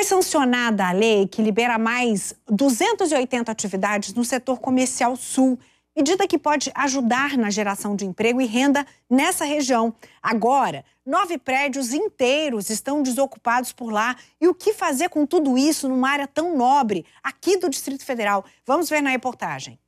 Foi sancionada a lei que libera mais 280 atividades no setor comercial sul, medida que pode ajudar na geração de emprego e renda nessa região. Agora, nove prédios inteiros estão desocupados por lá. E o que fazer com tudo isso numa área tão nobre aqui do Distrito Federal? Vamos ver na reportagem.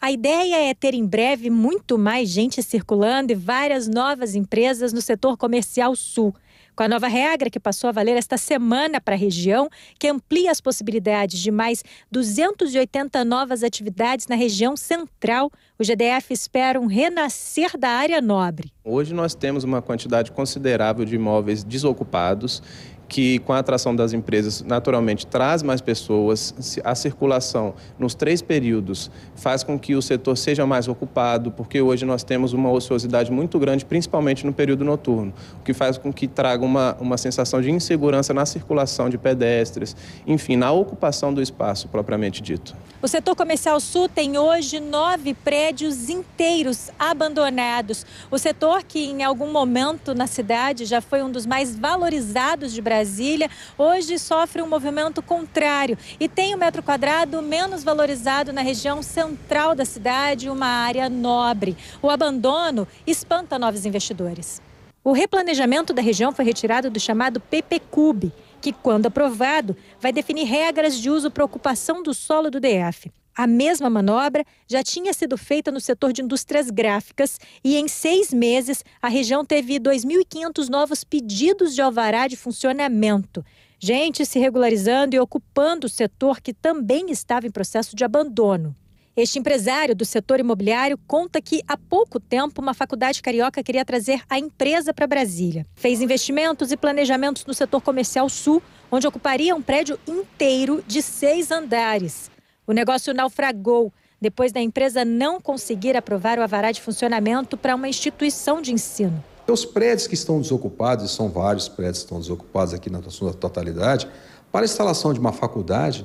A ideia é ter em breve muito mais gente circulando e várias novas empresas no setor comercial sul. Com a nova regra que passou a valer esta semana para a região, que amplia as possibilidades de mais 280 novas atividades na região central, o GDF espera um renascer da área nobre. Hoje nós temos uma quantidade considerável de imóveis desocupados que com a atração das empresas naturalmente traz mais pessoas, a circulação nos três períodos faz com que o setor seja mais ocupado, porque hoje nós temos uma ociosidade muito grande, principalmente no período noturno, o que faz com que traga uma, uma sensação de insegurança na circulação de pedestres, enfim, na ocupação do espaço propriamente dito. O setor comercial sul tem hoje nove prédios inteiros abandonados. O setor que em algum momento na cidade já foi um dos mais valorizados de Brasília Brasília, hoje sofre um movimento contrário e tem o um metro quadrado menos valorizado na região central da cidade, uma área nobre. O abandono espanta novos investidores. O replanejamento da região foi retirado do chamado PP Cube, que, quando aprovado, vai definir regras de uso para ocupação do solo do DF. A mesma manobra já tinha sido feita no setor de indústrias gráficas e, em seis meses, a região teve 2.500 novos pedidos de alvará de funcionamento. Gente se regularizando e ocupando o setor que também estava em processo de abandono. Este empresário do setor imobiliário conta que há pouco tempo uma faculdade carioca queria trazer a empresa para Brasília. Fez investimentos e planejamentos no setor comercial sul, onde ocuparia um prédio inteiro de seis andares. O negócio naufragou depois da empresa não conseguir aprovar o avará de funcionamento para uma instituição de ensino. Os prédios que estão desocupados, e são vários prédios que estão desocupados aqui na sua totalidade, para a instalação de uma faculdade,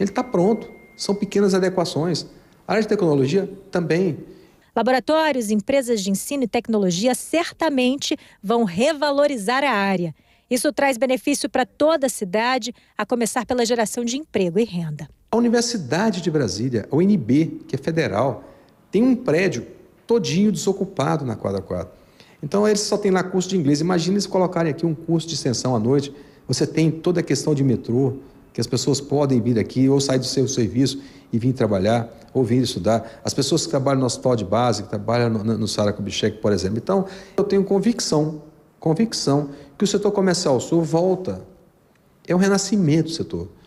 ele está pronto. São pequenas adequações. A área de tecnologia também. Laboratórios, empresas de ensino e tecnologia certamente vão revalorizar a área. Isso traz benefício para toda a cidade, a começar pela geração de emprego e renda. A Universidade de Brasília, a UNB, que é federal, tem um prédio todinho desocupado na quadra 4. Então eles só têm lá curso de inglês. Imagina eles colocarem aqui um curso de extensão à noite. Você tem toda a questão de metrô, que as pessoas podem vir aqui ou sair do seu serviço e vir trabalhar ou vir estudar. As pessoas que trabalham no hospital de base, que trabalham no, no Sara Kubitschek, por exemplo. Então, eu tenho convicção, convicção, que o setor comercial sul volta. É um renascimento do setor.